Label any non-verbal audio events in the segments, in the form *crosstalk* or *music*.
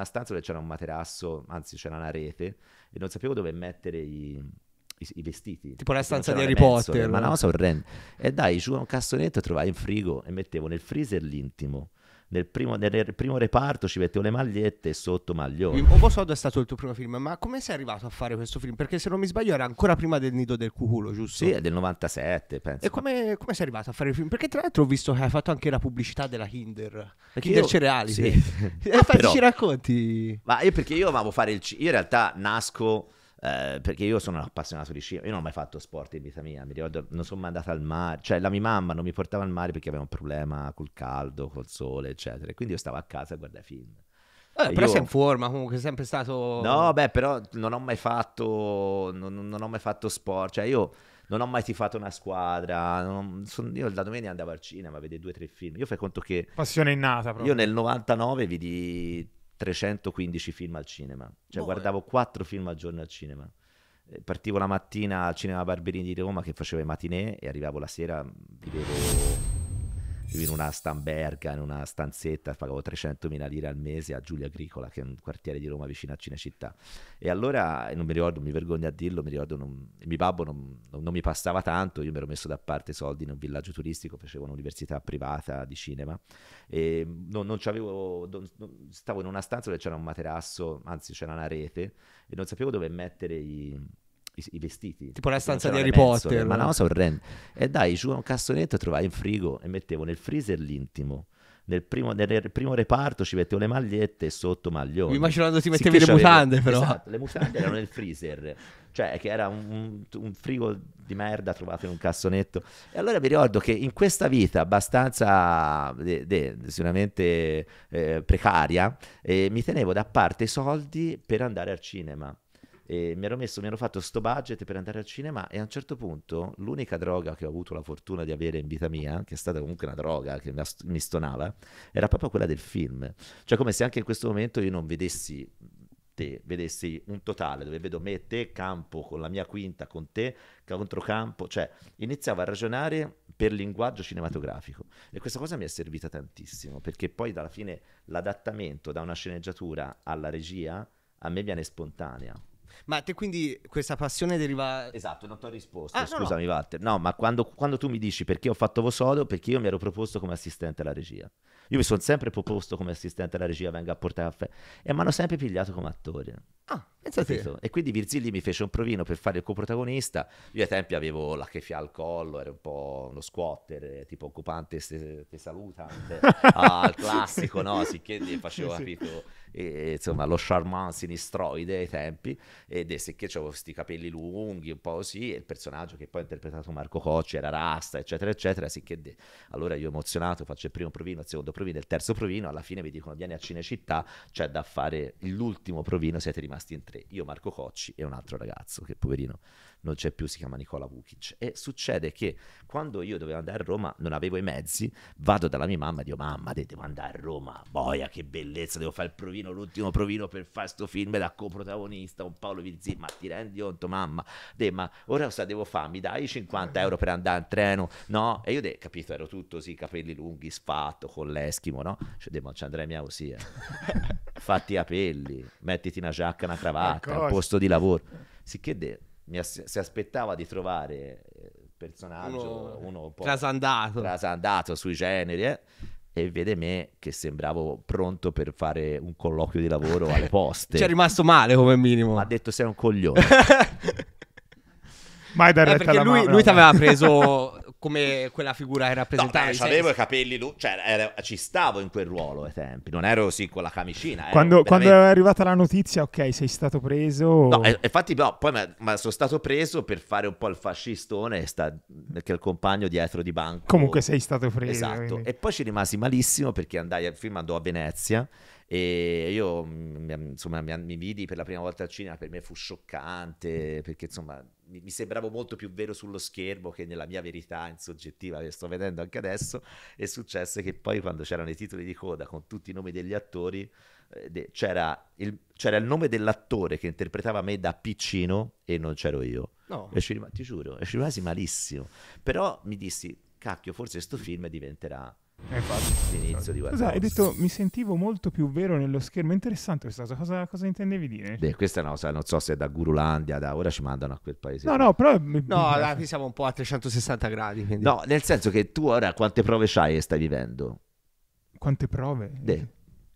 una stanza dove c'era un materasso, anzi c'era una rete, e non sapevo dove mettere i, i, i vestiti. Tipo la stanza di Harry Potter. Mensole, no? Ma no, sono orrendo. E dai, giù a un cassonetto trovai in frigo e mettevo nel freezer l'intimo nel primo, nel primo reparto ci mettevo le magliette e sotto maglione. Obosodo è stato il tuo primo film, ma come sei arrivato a fare questo film? Perché se non mi sbaglio era ancora prima del Nido del Cuculo, giusto? Sì, è del 97, penso. E come, come sei arrivato a fare il film? Perché tra l'altro ho visto che hai fatto anche la pubblicità della Kinder, perché Kinder io, Cereali. Sì. Sì. *laughs* Eh, ah, Infatti ci racconti. Ma io perché io amavo fare il... Io in realtà nasco eh, perché io sono un appassionato di sci, io non ho mai fatto sport in vita mia, mi ricordo, non sono mai andata al mare, cioè la mia mamma non mi portava al mare perché aveva un problema col caldo, col sole, eccetera, quindi io stavo a casa a guardare film. Eh, però io... sei in forma, comunque sei sempre stato... No, beh, però non ho mai fatto, non, non ho mai fatto sport, cioè io non ho mai tifato una squadra. Ho, son, io la domenica andavo al cinema a vedere due o tre film. Io fai conto che. Passione innata proprio. Io nel 99 vidi 315 film al cinema, cioè Buone. guardavo 4 eh. film al giorno al cinema. Eh, partivo la mattina al cinema Barberini di Roma che facevo i matinée e arrivavo la sera, mm, vivevo in una stamberga, in una stanzetta, pagavo 300.000 lire al mese a Giulia Agricola, che è un quartiere di Roma vicino a Cinecittà. E allora, non mi ricordo, mi vergogno a dirlo, mi ricordo, non, mio babbo non, non, mi passava tanto, io mi ero messo da parte soldi in un villaggio turistico, facevo un'università privata di cinema, e non, non c'avevo, non, stavo in una stanza dove c'era un materasso, anzi c'era una rete, e non sapevo dove mettere i i, i vestiti. Tipo la stanza di Harry Potter. Mensole, Ma no, sono orrendo. E dai, giù un cassonetto trovai in frigo e mettevo nel freezer l'intimo. Nel primo, nel primo, reparto ci mettevo le magliette e sotto maglioni. Mi immagino quando ti mettevi sì, le mutande, però. Esatto, le mutande *laughs* erano nel freezer, cioè che era un, un, frigo di merda trovato in un cassonetto. E allora vi ricordo che in questa vita abbastanza de, de, sicuramente eh, precaria, eh, mi tenevo da parte i soldi per andare al cinema. E mi ero messo, mi ero fatto sto budget per andare al cinema e a un certo punto l'unica droga che ho avuto la fortuna di avere in vita mia, che è stata comunque una droga che mi stonava, era proprio quella del film. Cioè come se anche in questo momento io non vedessi te, vedessi un totale dove vedo me e te, campo con la mia quinta, con te, controcampo, cioè iniziavo a ragionare per linguaggio cinematografico e questa cosa mi è servita tantissimo perché poi alla fine l'adattamento da una sceneggiatura alla regia a me viene spontanea ma te quindi questa passione deriva... Esatto, non ti ho risposto, ah, scusami no, Walter. No, ma quando, quando, tu mi dici perché ho fatto Vosodo, perché io mi ero proposto come assistente alla regia. Io mi sono sempre proposto come assistente alla regia, venga a portare caffè, e mi hanno sempre pigliato come attore. Ah, pensate. Sì. E quindi Virzilli mi fece un provino per fare il coprotagonista. Io ai tempi avevo la chefia al collo, ero un po' uno squatter, tipo occupante, te saluta, *laughs* al ah, classico, no? Sicché facevo, sì, capito... Sì e, insomma lo charmant sinistroide ai tempi ed è sì che avevo questi capelli lunghi un po' così e il personaggio che poi ha interpretato Marco Cocci era Rasta eccetera eccetera sì de- allora io emozionato faccio il primo provino il secondo provino il terzo provino alla fine mi dicono vieni a Cinecittà c'è da fare l'ultimo provino siete rimasti in tre io Marco Cocci e un altro ragazzo che poverino non c'è più si chiama Nicola Vukic e succede che quando io dovevo andare a Roma non avevo i mezzi vado dalla mia mamma e dico mamma devo andare a Roma boia che bellezza devo fare il provino provino, l'ultimo provino per fare questo film da coprotagonista con Paolo Virzì, ma ti rendi conto mamma, De, ma ora cosa devo fare? Mi dai 50 euro per andare in treno? No? E io, de, capito, ero tutto così, capelli lunghi, sfatto, con l'eschimo, no? Cioè, De, ma ci andrei mia così, eh. *laughs* fatti i capelli, mettiti una giacca, una cravatta, ecco. un posto di lavoro. Sicché De, ass- si aspettava di trovare eh, personaggio, uno, uno un po' trasandato, trasandato sui generi, eh? e vede me che sembravo pronto per fare un colloquio di lavoro alle *laughs* poste. Ci è rimasto male come minimo. Ha detto sei un coglione. *laughs* Mai da eh, retta perché lui, lui ti aveva preso *laughs* come quella figura che rappresentava. No, beh, avevo i capelli, lu- cioè era, ci stavo in quel ruolo ai tempi, non ero così con la camicina. Quando, veramente... quando, è arrivata la notizia, ok, sei stato preso. No, e, infatti, no, poi ma, ma sono stato preso per fare un po' il fascistone, sta, perché il compagno dietro di banco. Comunque sei stato preso. Esatto. Quindi. E poi ci rimasi malissimo perché andai al film, andò a Venezia e io mm, insomma mi, mi vidi per la prima volta al cinema, per me fu scioccante perché insomma mi, mi sembravo molto più vero sullo schermo che nella mia verità insoggettiva che sto vedendo anche adesso, e successe che poi quando c'erano i titoli di coda con tutti i nomi degli attori, eh, c'era il, c'era il, nome dell'attore che interpretava me da piccino e non c'ero io. No. E ci rimasi, ti giuro, e ci rimasi malissimo. Però mi dissi, cacchio, forse questo film diventerà eh, infatti. L'inizio di Cosa, hai detto mi sentivo molto più vero nello schermo. Interessante questa cosa. Cosa, cosa intendevi dire? Beh, questa è una cosa, non so se è da Gurulandia, da ora ci mandano a quel paese. No, no, però. No, là, qui siamo un po' a 360 gradi. Quindi... No, nel senso che tu ora quante prove hai e stai vivendo? Quante prove? De.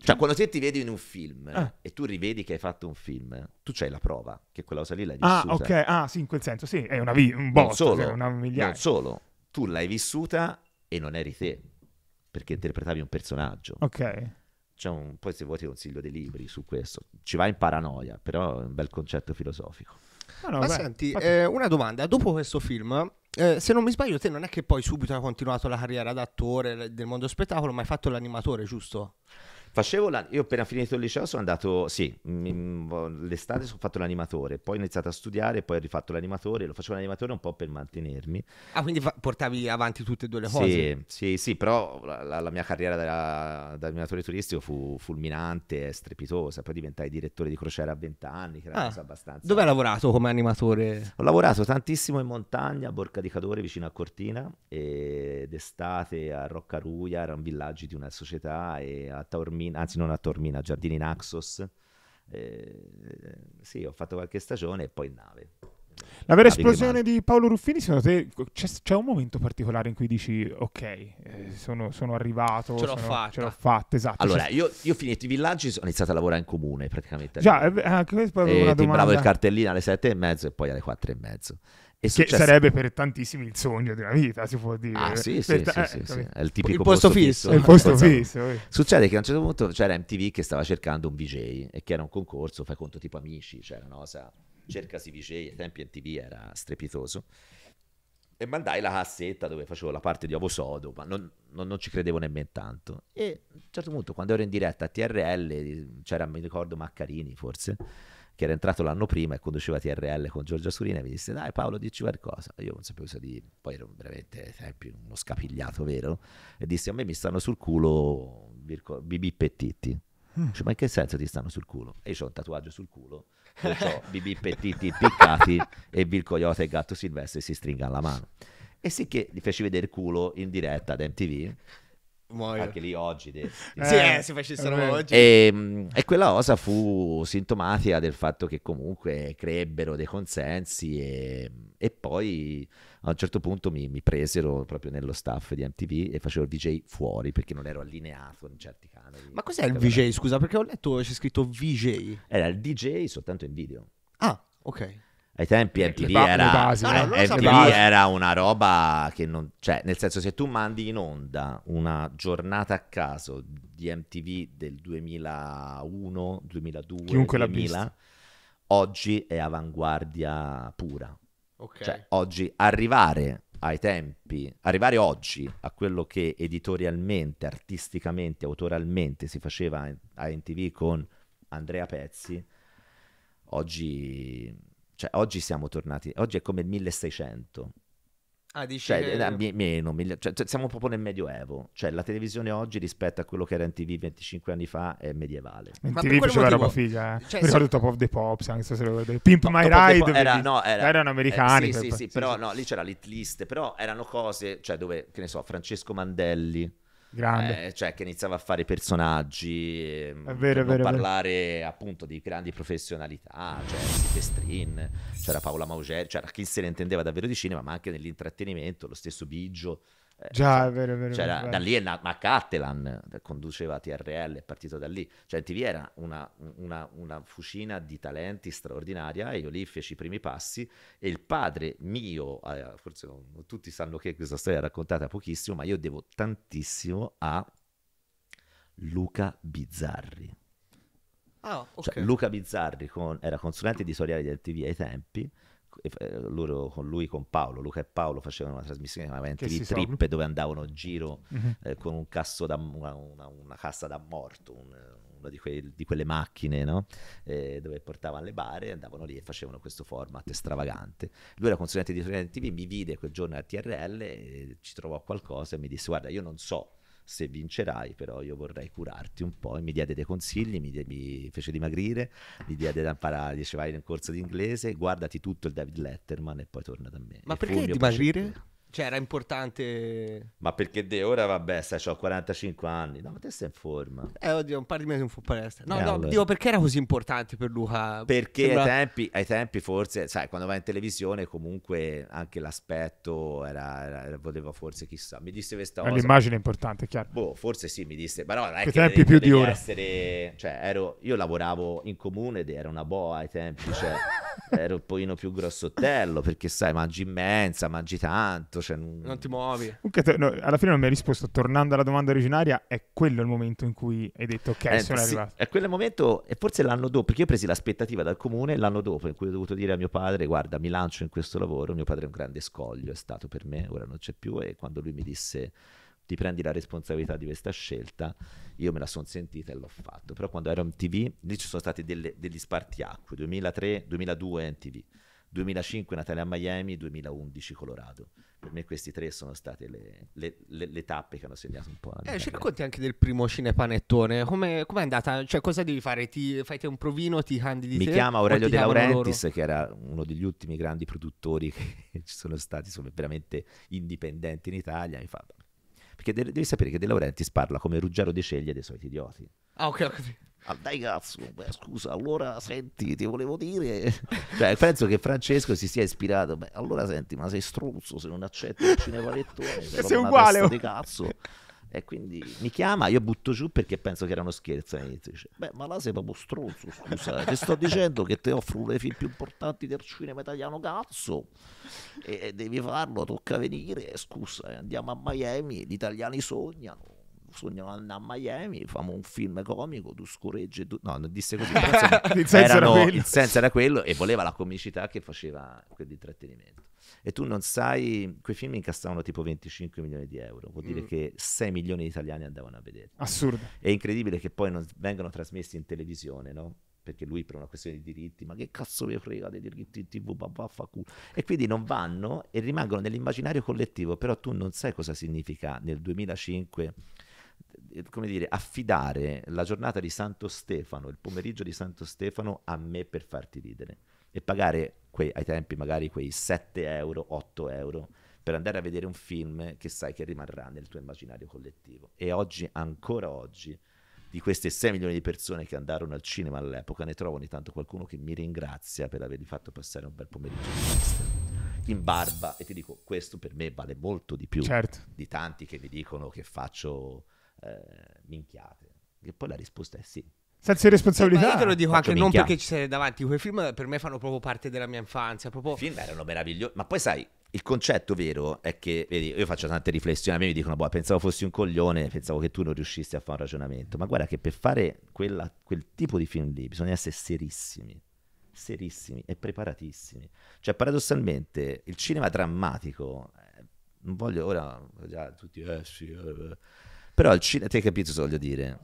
Cioè, quando te ti vedi in un film ah. e tu rivedi che hai fatto un film, tu c'hai la prova che quella cosa lì l'hai ah, vissuta. Ah, ok, ah, sì, in quel senso, sì, è una vi- un boss, non solo, cioè una migliaia. Non solo, tu l'hai vissuta e non eri te perché interpretavi un personaggio. Ok. Un, poi se vuoi ti consiglio dei libri su questo. Ci va in paranoia, però è un bel concetto filosofico. No, ah, no, Ma beh, senti, eh, una domanda. Dopo questo film, eh, se non mi sbaglio, te non è che poi subito hai continuato la carriera d'attore del mondo spettacolo, ma hai fatto l'animatore, giusto? Facevo la... Io appena finito il liceo sono andato, sì, mm, l'estate ho fatto l'animatore, poi ho iniziato a studiare, poi ho rifatto l'animatore, lo facevo l'animatore un po' per mantenermi. Ah, quindi fa- portavi avanti tutte e due le cose? Sì, sì, sì però la, la mia carriera da, da, animatore turistico fu fulminante e strepitosa, poi diventai direttore di crociera a 20 anni, che era ah, una cosa abbastanza... Dove hai lavorato come animatore? Ho lavorato tantissimo in montagna, a Borca di Cadore, vicino a Cortina, e d'estate a Roccaruia, erano villaggi di una società, e a Taormina Tormina, anzi non a Tormina, a Giardini Naxos. Eh, sì, ho fatto qualche stagione e poi in nave. La vera esplosione di Paolo Ruffini, secondo te c'è, c'è, un momento particolare in cui dici ok, eh, sono, sono, arrivato, ce l'ho, sono, fatta. Ce l'ho fatta. Esatto. Allora, io, io ho finito i villaggi, ho iniziato a lavorare in comune praticamente. Già, eh, anche questa è una domanda. Timbravo il cartellino alle sette e mezzo e poi alle quattro e mezzo. È che sarebbe per tantissimi il sogno della vita, si può dire. Ah, sì, sì, t- sì, eh, sì, ecco, È il tipico il posto, posto fisso. fisso. Posto esatto. fisso Succede che a un certo punto c'era MTV che stava cercando un VJ e che era un concorso, fai conto tipo amici, c'era cioè una cosa, cercasi VJ, ai tempi MTV era strepitoso. E mandai la cassetta dove facevo la parte di Ovo Sodo, ma non, non, non, ci credevo nemmeno tanto. E a un certo punto, quando ero in diretta a TRL, c'era, mi ricordo, Maccarini forse, che era entrato l'anno prima e conduceva TRL con Giorgia Surina, mi disse dai Paolo dici qualcosa, io non sapevo cosa dire, poi ero veramente sempre uno scapigliato vero, e disse a me mi stanno sul culo BB Pettitti, mm. Cioè, ma in che senso ti stanno sul culo? E io ho un tatuaggio sul culo, ho *laughs* BB Pettitti impiccati e Bill Coyote e Gatto Silvestre si stringa alla mano. E sì che gli feci vedere il culo in diretta ad MTV Muoio. Anche lì oggi. De, Sì, eh, si eh, eh, facessero eh. oggi. E, ehm, e, quella cosa fu sintomatica del fatto che comunque crebbero dei consensi e, e poi a un certo punto mi, mi, presero proprio nello staff di MTV e facevo il VJ fuori perché non ero allineato in certi canali Ma cos'è il VJ? Scusa, perché ho letto c'è scritto VJ. Era il DJ soltanto in video. Ah, ok ai tempi MTV, eh, ba- era, basi, no, no, MTV eh. eh, era, una roba che non... Cioè, nel senso, se tu mandi in onda una giornata a caso di MTV del 2001, 2002, Chiunque 2000, oggi è avanguardia pura. Okay. Cioè, oggi arrivare ai tempi, arrivare oggi a quello che editorialmente, artisticamente, autoralmente si faceva a MTV con Andrea Pezzi, oggi cioè, oggi siamo tornati, oggi è come il 1600. Ah, dici cioè, che... eh, meno, mille, cioè, siamo proprio nel medioevo. Cioè, la televisione oggi rispetto a quello che era in TV 25 anni fa è medievale. In TV faceva motivo... roba figa. Eh. Cioè, ricordo se... Top of the Pops, anche se lo vedevo. Pimp Top, My Ride. era, vi... no, era... erano eh, americani. Eh, sì, per... sì, sì, sì, però no, lì c'era l'hit list, però erano cose, cioè dove, che ne so, Francesco Mandelli Grande. Eh, cioè che iniziava a fare personaggi, ehm, è vero, è vero, parlare vero. appunto di grandi professionalità, cioè Silvestrin, c'era Paola Maugeri, c'era chi se ne intendeva davvero di cinema, ma anche nell'intrattenimento, lo stesso Biggio, eh, Già, cioè, è vero, è vero. Cioè, vero, da, vero. da lì è nato, ma Cattelan eh, conduceva TRL, è partito da lì. Cioè, TV era una, una, una, fucina di talenti straordinaria e io lì feci i primi passi e il padre mio, eh, forse tutti sanno che questa storia è raccontata pochissimo, ma io devo tantissimo a Luca Bizzarri. Oh, okay. cioè, Luca Bizzarri con, era consulente editoriale di TV ai tempi eh, loro con lui, con Paolo, Luca e Paolo facevano una trasmissione veramente di trippe sono. dove andavano in giro mm-hmm. eh, con un casso da, una, una, una cassa da morto, un, una di, quei, di, quelle macchine no? eh, dove portavano le bare, andavano lì e facevano questo format stravagante. Lui era consulente di TV, mi vide quel giorno a TRL, eh, ci trovò qualcosa e mi disse guarda io non so se vincerai però io vorrei curarti un po' e mi diede dei consigli, mi, mi fece dimagrire, mi diede da imparare, dice vai in corso di inglese, guardati tutto il David Letterman e poi torna da me. Ma e perché dimagrire? Progetto. Cioè, era importante. Ma perché de ora, vabbè, sai, ho 45 anni. No, ma te stai in forma. Eh, oddio, un par di mesi un palestra. No, eh, no, allora. dico perché era così importante per Luca. Perché Sembra... ai, tempi, ai, tempi, forse, sai, quando vai in televisione, comunque anche l'aspetto era, era, era poteva forse, chissà. Mi disse questa cosa. L'immagine è importante, chiaro. Boh, forse sì, mi disse. Ma no, non è che tempi più di ora. essere. Cioè, ero, io lavoravo in comune ed era una boa ai tempi, cioè. *laughs* ero un pochino più grossottello perché sai mangi immensa mangi tanto cioè... non ti muovi te, no, alla fine non mi hai risposto tornando alla domanda originaria è quello il momento in cui hai detto ok eh, sono sì, arrivato è quel momento e forse l'anno dopo perché io ho preso l'aspettativa dal comune l'anno dopo in cui ho dovuto dire a mio padre guarda mi lancio in questo lavoro mio padre è un grande scoglio è stato per me ora non c'è più e quando lui mi disse ti prendi la responsabilità di questa scelta, io me la sono sentita e l'ho fatto. Però quando ero in TV, lì ci sono stati delle, degli spartiacque, 2003-2002 MTV, 2005 Natale a Miami, 2011 Colorado. Per me queste tre sono state le, le, le, le tappe che hanno segnato un po'. Eh, ci racconti anche del primo cinepanettone, come è andata? Cioè cosa devi fare? Ti, fai te un provino, ti candidi Mi te, chiama Aurelio De Laurentiis loro? che era uno degli ultimi grandi produttori *laughs* che ci sono stati, sono veramente indipendenti in Italia, mi fa perché de- devi sapere che De Laurentiis parla come Ruggero De Ceglie dei soliti idioti. Ah, ok, ho capito. Ah, dai cazzo, beh, scusa, allora senti, ti volevo dire... *laughs* cioè, penso che Francesco si sia ispirato. Beh, allora senti, ma sei struzzo se non accetti il cinema cinepanettone. *laughs* sei uguale. Oh. Di cazzo. E quindi mi chiama, io butto giù perché penso che era uno scherzo. E dice: Beh, ma là sei proprio stronzo. Scusa, eh. ti sto dicendo che ti offro uno dei film più importanti del cinema italiano. Cazzo, e, e devi farlo. Tocca venire. Scusa, eh, andiamo a Miami. Gli italiani sognano sognano di andare a Miami, famo un film comico, tu scorreggi, tu... no, non disse così, *laughs* insomma, il, senso erano, il, senso era quello e voleva la comicità che faceva quell'intrattenimento. E tu non sai, quei film incassavano tipo 25 milioni di euro, vuol dire mm. che 6 milioni di italiani andavano a vedere. Assurdo. È incredibile che poi non vengano trasmessi in televisione, no? perché lui per una questione di diritti, ma che cazzo vi frega dei diritti in tv, vaffanculo. E quindi non vanno e rimangono nell'immaginario collettivo, però tu non sai cosa significa nel 2005 eh, come dire, affidare la giornata di Santo Stefano, il pomeriggio di Santo Stefano a me per farti ridere e pagare quei, ai tempi magari quei 7 euro, 8 euro per andare a vedere un film che sai che rimarrà nel tuo immaginario collettivo. E oggi, ancora oggi, di queste 6 milioni di persone che andarono al cinema all'epoca, ne trovo ogni tanto qualcuno che mi ringrazia per avergli fatto passare un bel pomeriggio in barba e ti dico questo per me vale molto di più certo. di tanti che mi dicono che faccio eh, minchiate. Che poi la risposta è sì. Senza responsabilità. Eh, io te lo dico Faccio anche minchia. non perché ci sei davanti, quei film per me fanno proprio parte della mia infanzia. Proprio... I film erano meravigliosi, ma poi sai, il concetto vero è che, vedi, io faccio tante riflessioni, a me mi dicono, boh, pensavo fossi un coglione, pensavo che tu non riuscissi a fare un ragionamento, ma guarda che per fare quella, quel tipo di film lì bisogna essere serissimi, serissimi e preparatissimi. Cioè, paradossalmente, il cinema drammatico, eh, non voglio ora, già tutti, eh sì, eh, eh però il cinema, ti hai capito cosa voglio dire?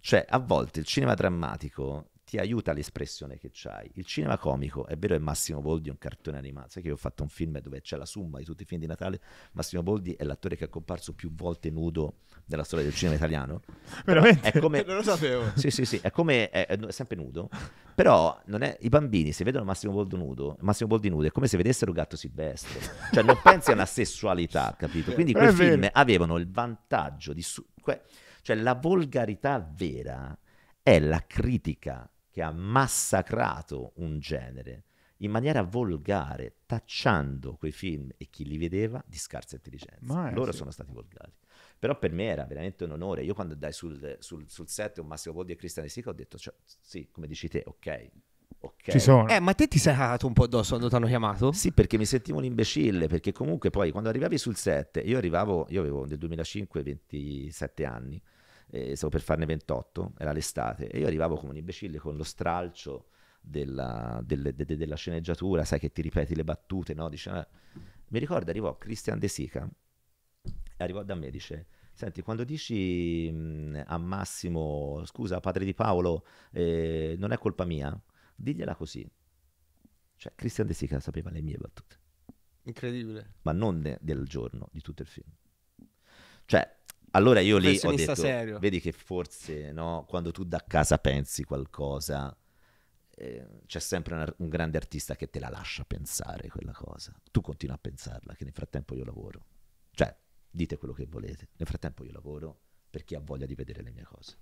Cioè, a volte il cinema drammatico ti aiuta l'espressione che c'hai. Il cinema comico, è vero, è Massimo Boldi, un cartone animato. Sai che io ho fatto un film dove c'è la somma di tutti i film di Natale. Massimo Boldi è l'attore che è comparso più volte nudo nella storia del cinema italiano. *laughs* Veramente? È come... non lo sapevo. Sì, sì, sì, è come è, è sempre nudo. Però è... i bambini, se vedono Massimo Boldi nudo, Massimo Boldi nudo è come se vedessero Gatto Silvestre. Cioè non *laughs* pensi a una sessualità, capito? Quindi quei film avevano il vantaggio di su que- cioè la volgarità vera è la critica che ha massacrato un genere in maniera volgare, tacciando quei film e chi li vedeva di scarsa intelligenza. Ma Loro sì. sono stati volgari. Però per me era veramente un onore. Io quando dai sul, sul, sul set con Massimo Boldi e Cristian Sica ho detto, cioè, sì, come dici te, ok, Okay. Ci sono. Eh, ma te ti sei cagato un po' addosso quando ti hanno chiamato? Sì, perché mi sentivo un imbecille, perché comunque poi quando arrivavi sul 7, io arrivavo, io avevo nel 2005 27 anni, eh, stavo per farne 28, era l'estate, e io arrivavo come un imbecille con lo stralcio della, delle, de, de, della sceneggiatura, sai che ti ripeti le battute, no? Dice, eh. Mi ricordo, arrivò Christian De Sica, arrivò da me e dice... Senti, quando dici mh, mm, a Massimo, scusa, padre di Paolo, eh, non è colpa mia, digliela così. Cioè, Christian De Sica sapeva le mie battute. Incredibile. Ma non de- del giorno, di tutto il film. Cioè, allora io lì ho detto, serio. vedi che forse no, quando tu da casa pensi qualcosa, eh, c'è sempre un, un grande artista che te la lascia pensare quella cosa. Tu continui a pensarla, che nel frattempo io lavoro. Cioè, dite quello che volete, nel frattempo io lavoro per chi ha voglia di vedere le mie cose.